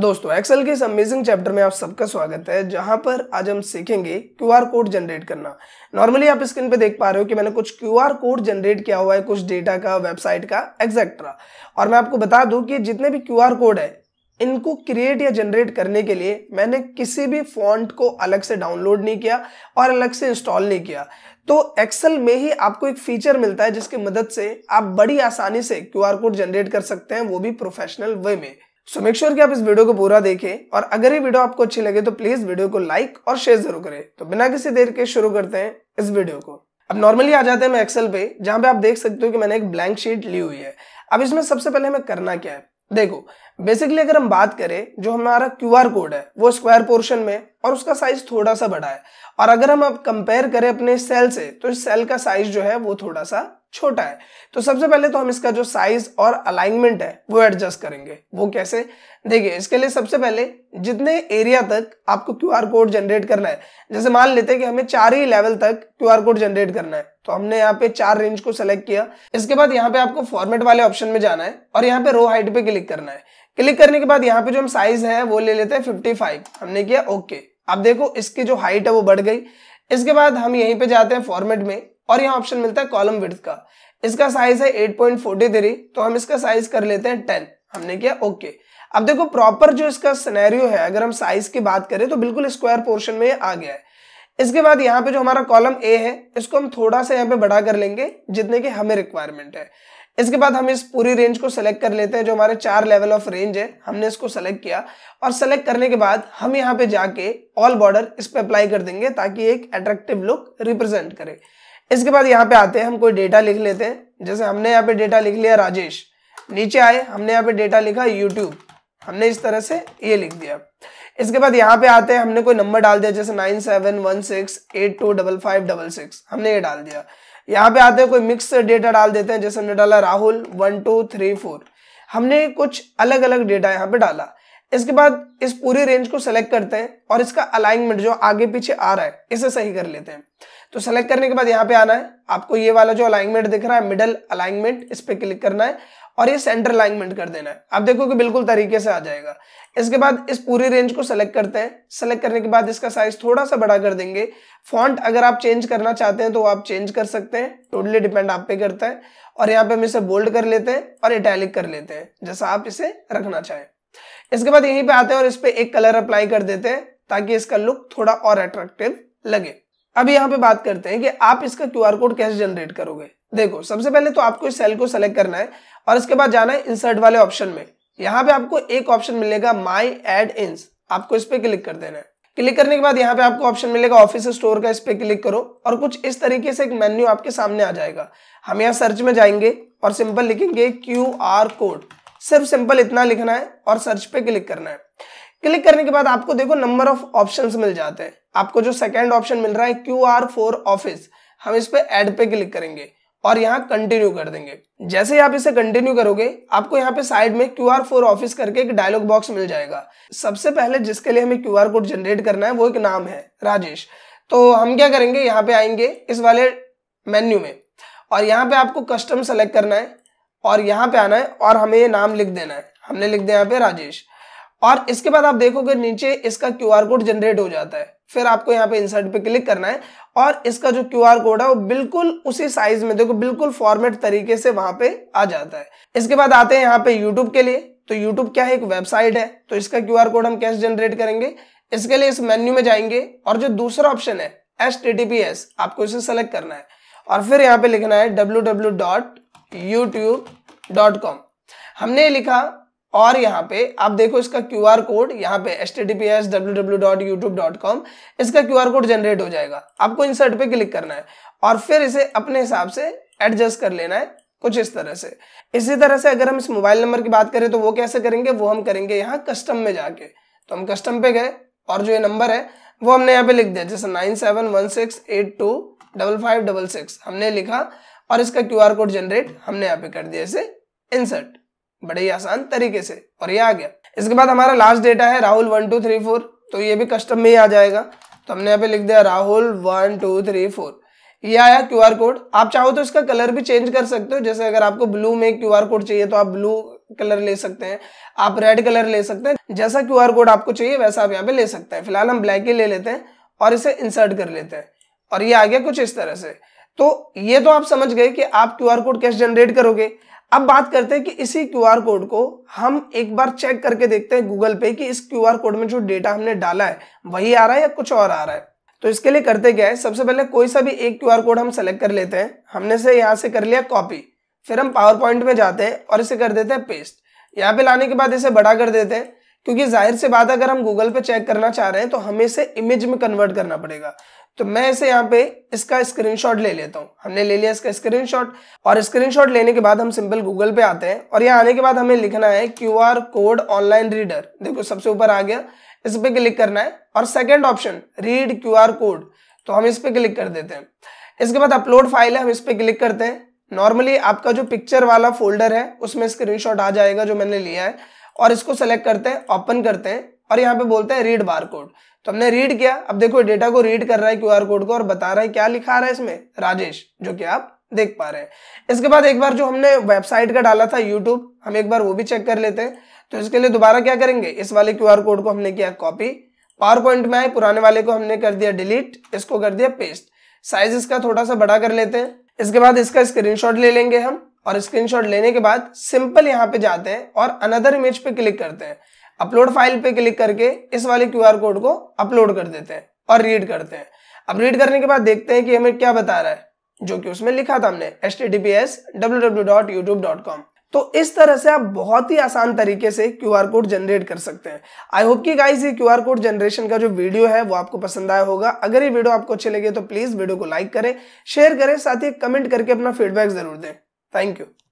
दोस्तों एक्सेल के इस अमेजिंग चैप्टर में आप सबका स्वागत है जहां पर आज हम सीखेंगे क्यूआर कोड जनरेट करना नॉर्मली आप स्क्रीन पे देख पा रहे हो कि मैंने कुछ क्यूआर कोड जनरेट किया हुआ है कुछ डेटा का वेबसाइट का एक्सेट्रा और मैं आपको बता दूं कि जितने भी क्यूआर कोड है इनको क्रिएट या जनरेट करने के लिए मैंने किसी भी फॉन्ट को अलग से डाउनलोड नहीं किया और अलग से इंस्टॉल नहीं किया तो एक्सेल में ही आपको एक फीचर मिलता है जिसकी मदद से आप बड़ी आसानी से क्यूआर कोड जनरेट कर सकते हैं वो भी प्रोफेशनल वे में सो मेक श्योर कि आप इस वीडियो को पूरा देखें और अगर ये वीडियो आपको अच्छी लगे तो प्लीज वीडियो को लाइक और शेयर जरूर करें तो बिना किसी देर के शुरू करते हैं इस वीडियो को अब नॉर्मली आ जाते हैं मैं एक्सेल पे जहां पे आप देख सकते हो कि मैंने एक ब्लैंक शीट ली हुई है अब इसमें सबसे पहले हमें करना क्या है देखो बेसिकली अगर हम बात करें जो हमारा क्यू आर कोड है वो स्क्वायर पोर्शन में और उसका साइज थोड़ा सा बड़ा है और अगर हम अब कंपेयर करें अपने सेल से तो इस सेल का साइज जो है वो थोड़ा सा छोटा है तो सबसे पहले तो हम इसका जो साइज और अलाइनमेंट है वो एडजस्ट करेंगे वो कैसे देखिए इसके लिए सबसे पहले जितने एरिया तक आपको क्यू आर कोड जनरेट करना है जैसे मान लेते हैं कि हमें चार ही लेवल तक क्यू आर कोड जनरेट करना है तो हमने यहाँ पे चार रेंज को सेलेक्ट किया इसके बाद यहाँ पे आपको फॉर्मेट वाले ऑप्शन में जाना है और यहाँ पे रो हाइट पे क्लिक करना है क्लिक करने के बाद यहाँ पे जो हम साइज है वो ले लेते हैं फिफ्टी फाइव हमने किया ओके okay. अब देखो इसकी जो हाइट है वो बढ़ गई इसके बाद हम यहीं पे जाते हैं फॉर्मेट में और यहाँ ऑप्शन मिलता है कॉलम विड्थ का इसका साइज है 8.43 तो हम इसका साइज कर लेते हैं 10 हमने किया ओके अब देखो प्रॉपर जो इसका सिनेरियो है अगर हम साइज की बात करें तो बिल्कुल स्क्वायर पोर्शन में आ गया है इसके बाद यहाँ पे जो हमारा कॉलम ए है इसको हम थोड़ा सा यहाँ पे बढ़ा कर लेंगे जितने की हमें रिक्वायरमेंट है इसके बाद हम इस पूरी रेंज को सेलेक्ट कर लेते हैं जो हमारे चार लेवल ऑफ रेंज है हमने इसको सेलेक्ट किया और सेलेक्ट करने के बाद हम यहाँ पे जाके ऑल बॉर्डर इस पर अप्लाई कर देंगे ताकि एक अट्रैक्टिव लुक रिप्रेजेंट करे इसके बाद यहाँ पे आते हैं हम कोई डेटा लिख लेते हैं जैसे हमने यहाँ पे डेटा लिख लिया राजेश नीचे आए हमने यहाँ पे डेटा लिखा यूट्यूब हमने इस तरह से ये लिख दिया इसके बाद यहाँ पे आते हैं हमने कोई नंबर डाल दिया जैसे nine seven one six eight two double five double six हमने ये डाल दिया यहाँ पे आते हैं कोई मिक्स डेटा डाल देते हैं जैसे हमने डाला Rahul one two three four हमने कुछ अलग अलग डेटा यहाँ पे डाला इसके बाद इस पूरी रेंज को सेलेक्ट करते हैं और इसका अलाइनमेंट जो आगे पीछे आ रहा है इसे सही कर लेते हैं तो सेलेक्ट करने के बाद यहाँ पे आना है आपको ये वाला जो अलाइनमेंट दिख रहा है मिडल अलाइनमेंट इस पर क्लिक करना है और ये सेंटर अलाइनमेंट कर देना है आप देखो कि बिल्कुल तरीके से आ जाएगा इसके बाद इस पूरी रेंज को सेलेक्ट करते हैं सेलेक्ट करने के बाद इसका साइज थोड़ा सा बड़ा कर देंगे फॉन्ट अगर आप चेंज करना चाहते हैं तो आप चेंज कर सकते हैं टोटली डिपेंड आप पे करता है और यहाँ पे हम इसे बोल्ड कर लेते हैं और इटैलिक कर लेते हैं जैसा आप इसे रखना चाहें इसके बाद यहीं पे आते हैं और इस पर एक कलर अप्लाई कर देते हैं ताकि इसका लुक थोड़ा और अट्रैक्टिव लगे अब यहाँ पे बात करते हैं कि आप इसका क्यू कोड कैसे जनरेट करोगे देखो सबसे पहले तो आपको इस सेल को सेलेक्ट करना है और इसके बाद जाना है इंसर्ट वाले ऑप्शन में यहाँ पे आपको एक ऑप्शन मिलेगा माई एड इंस आपको इस पे क्लिक कर देना है क्लिक करने के बाद यहाँ पे आपको ऑप्शन मिलेगा ऑफिस स्टोर का इस पे क्लिक करो और कुछ इस तरीके से एक मेन्यू आपके सामने आ जाएगा हम यहाँ सर्च में जाएंगे और सिंपल लिखेंगे क्यू आर कोड सिर्फ सिंपल इतना लिखना है और सर्च पे क्लिक करना है क्लिक करने के बाद आपको देखो नंबर ऑफ ऑप्शंस मिल जाते हैं आपको जो सेकंड ऑप्शन मिल रहा है क्यू आर फोर ऑफिस हम इस पे एड पे क्लिक करेंगे और यहाँ कंटिन्यू कर देंगे जैसे ही आप इसे कंटिन्यू करोगे आपको यहाँ पे साइड में क्यू आर फोर ऑफिस करके एक डायलॉग बॉक्स मिल जाएगा सबसे पहले जिसके लिए हमें क्यू आर कोड जनरेट करना है वो एक नाम है राजेश तो हम क्या करेंगे यहाँ पे आएंगे इस वाले मेन्यू में और यहाँ पे आपको कस्टम सेलेक्ट करना है और यहाँ पे आना है और हमें ये नाम लिख देना है हमने लिख दिया यहाँ पे राजेश और इसके बाद आप देखोगे नीचे इसका क्यू आर कोड जनरेट हो जाता है फिर आपको यहाँ पे इंसर्ट पे क्लिक करना है और इसका जो क्यू आर कोड है वो बिल्कुल उसी साइज में देखो बिल्कुल फॉर्मेट तरीके से वहां पे आ जाता है इसके बाद आते हैं यहाँ पे यूट्यूब के लिए तो यूट्यूब क्या है एक वेबसाइट है तो इसका क्यू कोड हम कैसे जनरेट करेंगे इसके लिए इस मेन्यू में जाएंगे और जो दूसरा ऑप्शन है एस आपको इसे सेलेक्ट करना है और फिर यहाँ पे लिखना है डब्ल्यू हमने लिखा और यहाँ पे आप देखो इसका क्यू आर कोड यहाँ पे S T D P S W W dot YouTube dot com इसका क्यू आर कोड जनरेट हो जाएगा आपको इंसर्ट पे क्लिक करना है और फिर इसे अपने हिसाब से एडजस्ट कर लेना है कुछ इस तरह से इसी तरह से अगर हम इस मोबाइल नंबर की बात करें तो वो कैसे करेंगे वो हम करेंगे यहाँ कस्टम में जाके तो हम कस्टम पे गए और जो ये नंबर है वो हमने यहाँ पे लिख दिया जैसे nine seven one six eight two double five double six हमने लिखा और इसका क्यू आर कोड जनरेट हमने यहाँ पे कर दिया इसे इंसर्ट बड़े ही आसान तरीके से और ये आ गया इसके बाद हमारा लास्ट डेटा है Rahul one two three four तो ये भी कस्टम में ही आ जाएगा तो हमने यहाँ पे लिख दिया Rahul one two three four ये आया क्यू आर कोड आप चाहो तो इसका कलर भी चेंज कर सकते हो जैसे अगर आपको ब्लू में क्यू आर कोड चाहिए तो आप ब्लू कलर ले सकते हैं आप रेड कलर ले सकते हैं जैसा क्यू आर कोड आपको चाहिए वैसा आप यहाँ पे ले सकते हैं फिलहाल हम ब्लैक ही ले लेते हैं और इसे इंसर्ट कर लेते हैं और ये आ गया कुछ इस तरह से तो ये तो आप समझ गए कि आप क्यू आर कोड कैसे जनरेट करोगे अब बात करते हैं कि इसी क्यूआर कोड को हम एक बार चेक करके देखते हैं गूगल पे कि इस क्यूआर कोड में जो डेटा हमने डाला है वही आ रहा है या कुछ और आ रहा है तो इसके लिए करते क्या है सबसे पहले कोई सा भी एक क्यूआर कोड हम सेलेक्ट कर लेते हैं हमने से यहाँ से कर लिया कॉपी फिर हम पावर पॉइंट में जाते हैं और इसे कर देते हैं पेस्ट यहाँ पे लाने के बाद इसे बड़ा कर देते हैं क्योंकि जाहिर सी बात अगर हम गूगल पे चेक करना चाह रहे हैं तो हमें इसे इमेज में कन्वर्ट करना पड़ेगा तो मैं इसे यहाँ पे इसका स्क्रीनशॉट ले लेता हूँ हमने ले लिया इसका स्क्रीनशॉट और स्क्रीनशॉट लेने के बाद हम सिंपल गूगल पे आते हैं और यहाँ आने के बाद हमें लिखना है Q R code online reader देखो सबसे ऊपर आ गया इस पर क्लिक करना है और second option read Q R code तो हम इस पर क्लिक कर देते हैं इसके बाद अपलोड फाइल है हम इस पर क्लिक करते हैं नॉर्मली आपका जो पिक्चर वाला फोल्डर है उसमें स्क्रीनशॉट आ जाएगा जो मैंने लिया है और इसको सेलेक्ट करते हैं ओपन करते हैं और यहाँ पे बोलता है रीड बार कोड तो हमने रीड किया अब देखो डेटा को रीड कर रहा है क्यूआर कोड को और बता रहा है क्या लिखा रहा है इसमें राजेश जो कि आप देख पा रहे हैं इसके बाद एक बार जो हमने वेबसाइट का डाला था यूट्यूब हम एक बार वो भी चेक कर लेते हैं तो इसके लिए दोबारा क्या करेंगे इस वाले क्यूआर कोड को हमने किया कॉपी पावर पॉइंट में आए पुराने वाले को हमने कर दिया डिलीट इसको कर दिया पेस्ट साइज इसका थोड़ा सा बड़ा कर लेते हैं इसके बाद इसका स्क्रीनशॉट ले लेंगे हम और स्क्रीनशॉट लेने के बाद सिंपल यहाँ पे जाते हैं और अनदर इमेज पे क्लिक करते हैं अपलोड फाइल पे क्लिक करके इस वाले क्यूआर कोड को अपलोड कर देते हैं और रीड करते हैं अब रीड करने के बाद देखते हैं कि हमें क्या बता रहा है जो कि उसमें लिखा था हमने H T T P S W W dot YouTube dot com तो इस तरह से आप बहुत ही आसान तरीके से क्यू आर कोड जनरेट कर सकते हैं आई होप कि गाइस ये क्यू आर कोड जनरेशन का जो वीडियो है वो आपको पसंद आया होगा अगर ये वीडियो आपको अच्छे लगे तो प्लीज वीडियो को लाइक करें शेयर करें साथ ही कमेंट करके अपना फीडबैक जरूर दें थैंक यू